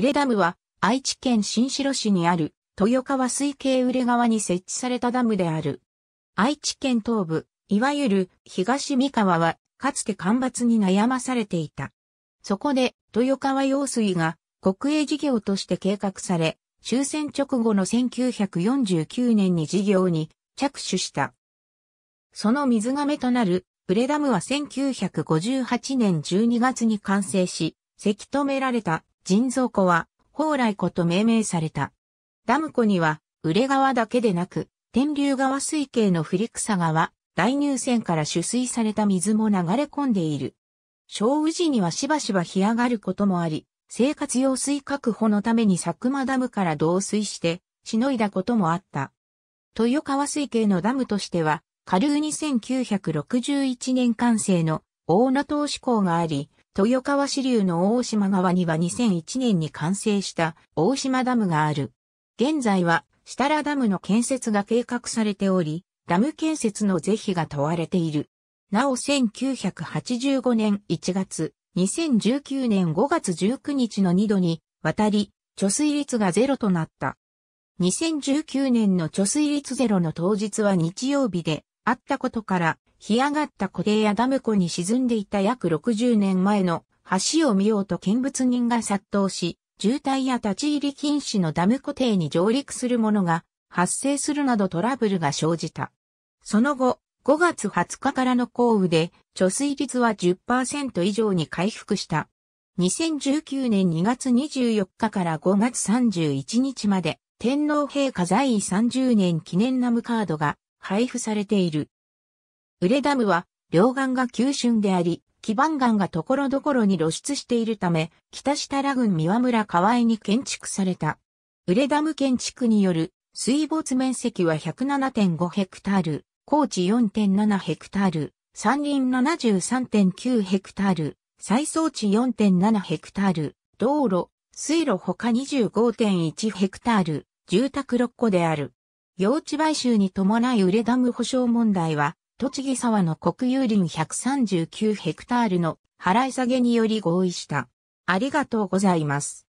レダムは愛知県新城市にある豊川水系レ川に設置されたダムである。愛知県東部、いわゆる東三河はかつて干ばつに悩まされていた。そこで豊川用水が国営事業として計画され、終戦直後の1949年に事業に着手した。その水めとなるウレダムは1958年12月に完成し、せき止められた人造湖は、蓬莱湖と命名された。ダム湖には、売れ川だけでなく、天竜川水系の振草川、大乳泉から取水された水も流れ込んでいる。小宇治にはしばしば干上がることもあり、生活用水確保のために佐久間ダムから導水して、しのいだこともあった。豊川水系のダムとしては、下流に1961年完成の大野投資港があり、豊川支流の大島川には2001年に完成した大島ダムがある。現在は設楽ダムの建設が計画されており、ダム建設の是非が問われている。なお1985年1月、2019年5月19日の2度に渡り、貯水率がゼロとなった。2019年の貯水率ゼロの当日は日曜日であったことから、干上がった湖底やダム湖に沈んでいた約60年前の橋を見ようと見物人が殺到し、渋滞や立ち入り禁止のダム湖底に上陸するものが発生するなどトラブルが生じた。その後、5月20日からの降雨で、貯水率は10%以上に回復した。2019年2月24日から5月31日まで、天皇陛下在位30年記念ナムカードが配布されている。ウレダムは、両岸が急峻であり、基盤岩が所々に露出しているため、北下ら郡三輪村河合に建築された。ウレダム建築による水没面積は107.5ヘクタール、高地4.7ヘクタール、山林73.9ヘクタール、再装置4.7ヘクタール、道路、水路他25.1ヘクタール、住宅6個である。用地買収に伴いウレダム保障問題は、栃木沢の国有林139ヘクタールの払い下げにより合意した。ありがとうございます。